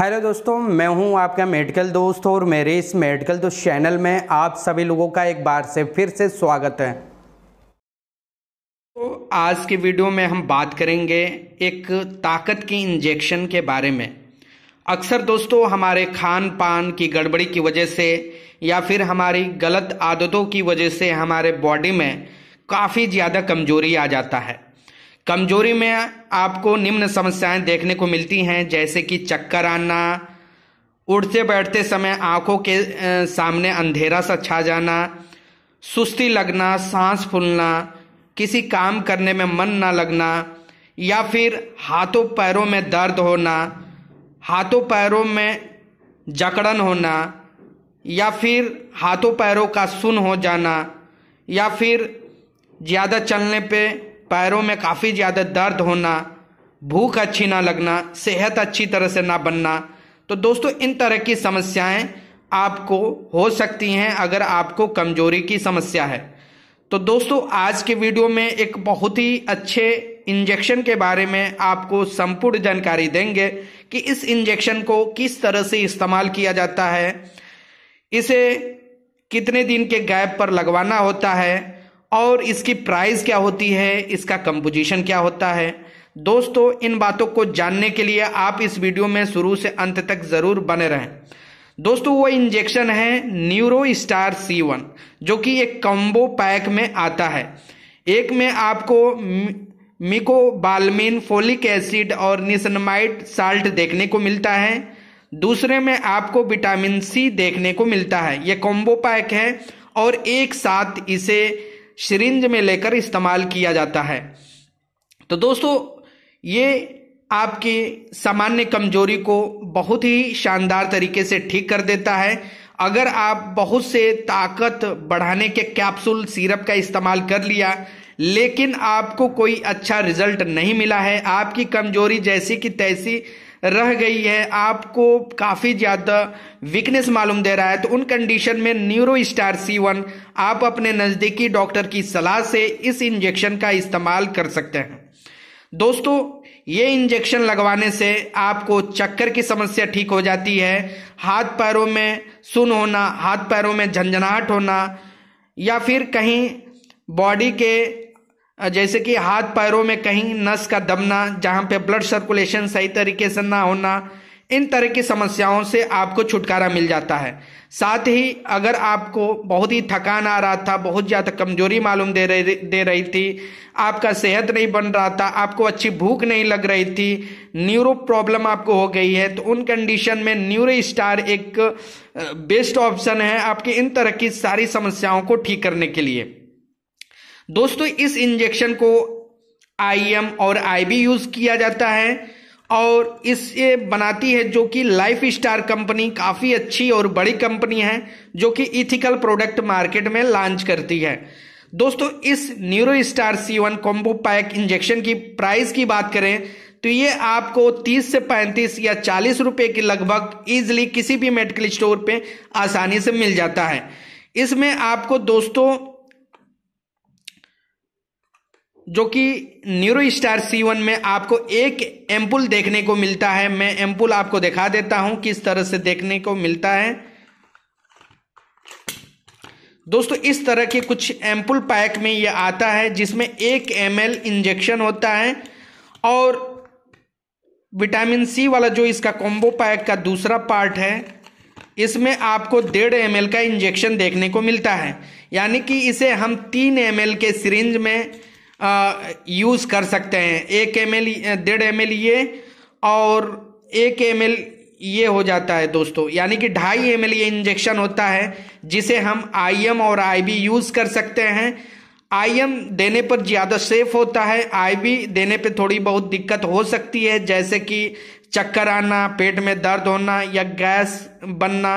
hello दोस्तों मैं हूं आपका मेडिकल दोस्त और मेरे इस मेडिकल दोस्त चैनल में आप सभी लोगों का एक बार से फिर से स्वागत है तो आज के वीडियो में हम बात करेंगे एक ताकत की इंजेक्शन के बारे में अक्सर दोस्तों हमारे खान पान की गड़बड़ी की वजह से या फिर हमारी गलत आदतों की वजह से हमारे बॉडी में काफ़ी ज़्यादा कमजोरी आ जाता है कमजोरी में आपको निम्न समस्याएं देखने को मिलती हैं जैसे कि चक्कर आना उठते बैठते समय आंखों के सामने अंधेरा सा छा जाना सुस्ती लगना सांस फूलना किसी काम करने में मन ना लगना या फिर हाथों पैरों में दर्द होना हाथों पैरों में जकड़न होना या फिर हाथों पैरों का सुन हो जाना या फिर ज़्यादा चलने पे पैरों में काफ़ी ज़्यादा दर्द होना भूख अच्छी ना लगना सेहत अच्छी तरह से ना बनना तो दोस्तों इन तरह की समस्याएं आपको हो सकती हैं अगर आपको कमजोरी की समस्या है तो दोस्तों आज के वीडियो में एक बहुत ही अच्छे इंजेक्शन के बारे में आपको संपूर्ण जानकारी देंगे कि इस इंजेक्शन को किस तरह से इस्तेमाल किया जाता है इसे कितने दिन के गैप पर लगवाना होता है और इसकी प्राइस क्या होती है इसका कंपोजिशन क्या होता है दोस्तों इन बातों को जानने के लिए आप इस वीडियो में शुरू से अंत तक ज़रूर बने रहें दोस्तों वो इंजेक्शन है न्यूरो स्टार सी वन जो कि एक कॉम्बो पैक में आता है एक में आपको मिकोबालमिन फोलिक एसिड और निसनमाइट साल्ट देखने को मिलता है दूसरे में आपको विटामिन सी देखने को मिलता है यह कॉम्बो पैक है और एक साथ इसे सिरिंज में लेकर इस्तेमाल किया जाता है तो दोस्तों ये आपकी सामान्य कमजोरी को बहुत ही शानदार तरीके से ठीक कर देता है अगर आप बहुत से ताकत बढ़ाने के कैप्सूल सिरप का इस्तेमाल कर लिया लेकिन आपको कोई अच्छा रिजल्ट नहीं मिला है आपकी कमजोरी जैसी कि तैसी रह गई है आपको काफ़ी ज़्यादा वीकनेस मालूम दे रहा है तो उन कंडीशन में न्यूरो स्टार सी वन आप अपने नज़दीकी डॉक्टर की सलाह से इस इंजेक्शन का इस्तेमाल कर सकते हैं दोस्तों ये इंजेक्शन लगवाने से आपको चक्कर की समस्या ठीक हो जाती है हाथ पैरों में सुन होना हाथ पैरों में झंझनाहट होना या फिर कहीं बॉडी के जैसे कि हाथ पैरों में कहीं नस का दबना जहाँ पे ब्लड सर्कुलेशन सही तरीके से ना होना इन तरह की समस्याओं से आपको छुटकारा मिल जाता है साथ ही अगर आपको बहुत ही थकान आ रहा था बहुत ज़्यादा कमजोरी मालूम दे रही दे रही थी आपका सेहत नहीं बन रहा था आपको अच्छी भूख नहीं लग रही थी न्यूरो प्रॉब्लम आपको हो गई है तो उन कंडीशन में न्यूरो स्टार एक बेस्ट ऑप्शन है आपकी इन तरह की सारी समस्याओं को ठीक करने के लिए दोस्तों इस इंजेक्शन को आईएम और आईबी यूज किया जाता है और इसे बनाती है जो कि लाइफ स्टार कंपनी काफ़ी अच्छी और बड़ी कंपनी है जो कि इथिकल प्रोडक्ट मार्केट में लॉन्च करती है दोस्तों इस neuro star C one combo pack injection की प्राइस की बात करें तो ये आपको 30 से 35 या 40 रुपए के लगभग इजिली किसी भी मेडिकल स्टोर पे आसानी से मिल जाता है इसमें आपको दोस्तों जो कि न्यूरो स्टार सी वन में आपको एक एम्पुल देखने को मिलता है मैं एम्पुल आपको दिखा देता हूं किस तरह से देखने को मिलता है दोस्तों इस तरह के कुछ एम्पुल पैक में ये आता है जिसमें एक एम इंजेक्शन होता है और विटामिन सी वाला जो इसका कॉम्बो पैक का दूसरा पार्ट है इसमें आपको डेढ़ एम का इंजेक्शन देखने को मिलता है यानी कि इसे हम तीन एम के सिरिंज में यूज़ कर सकते हैं एक एम एल डेढ़ एम एल ये और एक एम एल ये हो जाता है दोस्तों यानी कि ढाई एम एल ये इंजेक्शन होता है जिसे हम आई एम और आई बी यूज़ कर सकते हैं आई एम देने पर ज़्यादा सेफ होता है आई बी देने पर थोड़ी बहुत दिक्कत हो सकती है जैसे कि चक्कर आना पेट में दर्द होना या गैस बनना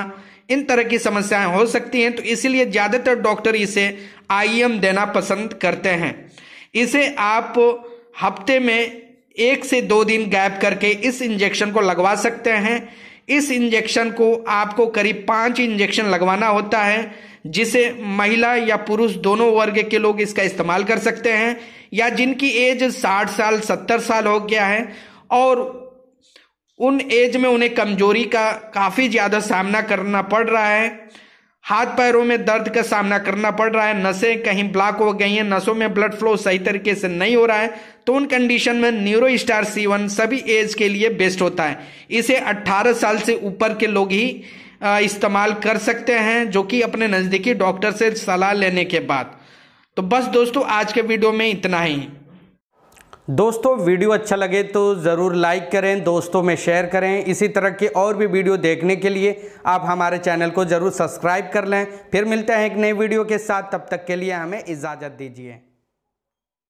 इन तरह की समस्याएं हो सकती हैं तो इसीलिए ज़्यादातर डॉक्टर इसे आई एम देना पसंद करते हैं इसे आप हफ्ते में एक से दो दिन गैप करके इस इंजेक्शन को लगवा सकते हैं इस इंजेक्शन को आपको करीब पाँच इंजेक्शन लगवाना होता है जिसे महिला या पुरुष दोनों वर्ग के लोग इसका इस्तेमाल कर सकते हैं या जिनकी एज साठ साल सत्तर साल हो गया है और उन एज में उन्हें कमजोरी का काफ़ी ज़्यादा सामना करना पड़ रहा है हाथ पैरों में दर्द का सामना करना पड़ रहा है नसें कहीं ब्लॉक हो गई हैं नसों में ब्लड फ्लो सही तरीके से नहीं हो रहा है तो उन कंडीशन में न्यूरो स्टार सी वन सभी एज के लिए बेस्ट होता है इसे 18 साल से ऊपर के लोग ही इस्तेमाल कर सकते हैं जो कि अपने नज़दीकी डॉक्टर से सलाह लेने के बाद तो बस दोस्तों आज के वीडियो में इतना ही दोस्तों वीडियो अच्छा लगे तो ज़रूर लाइक करें दोस्तों में शेयर करें इसी तरह के और भी वीडियो देखने के लिए आप हमारे चैनल को ज़रूर सब्सक्राइब कर लें फिर मिलते हैं एक नई वीडियो के साथ तब तक के लिए हमें इजाज़त दीजिए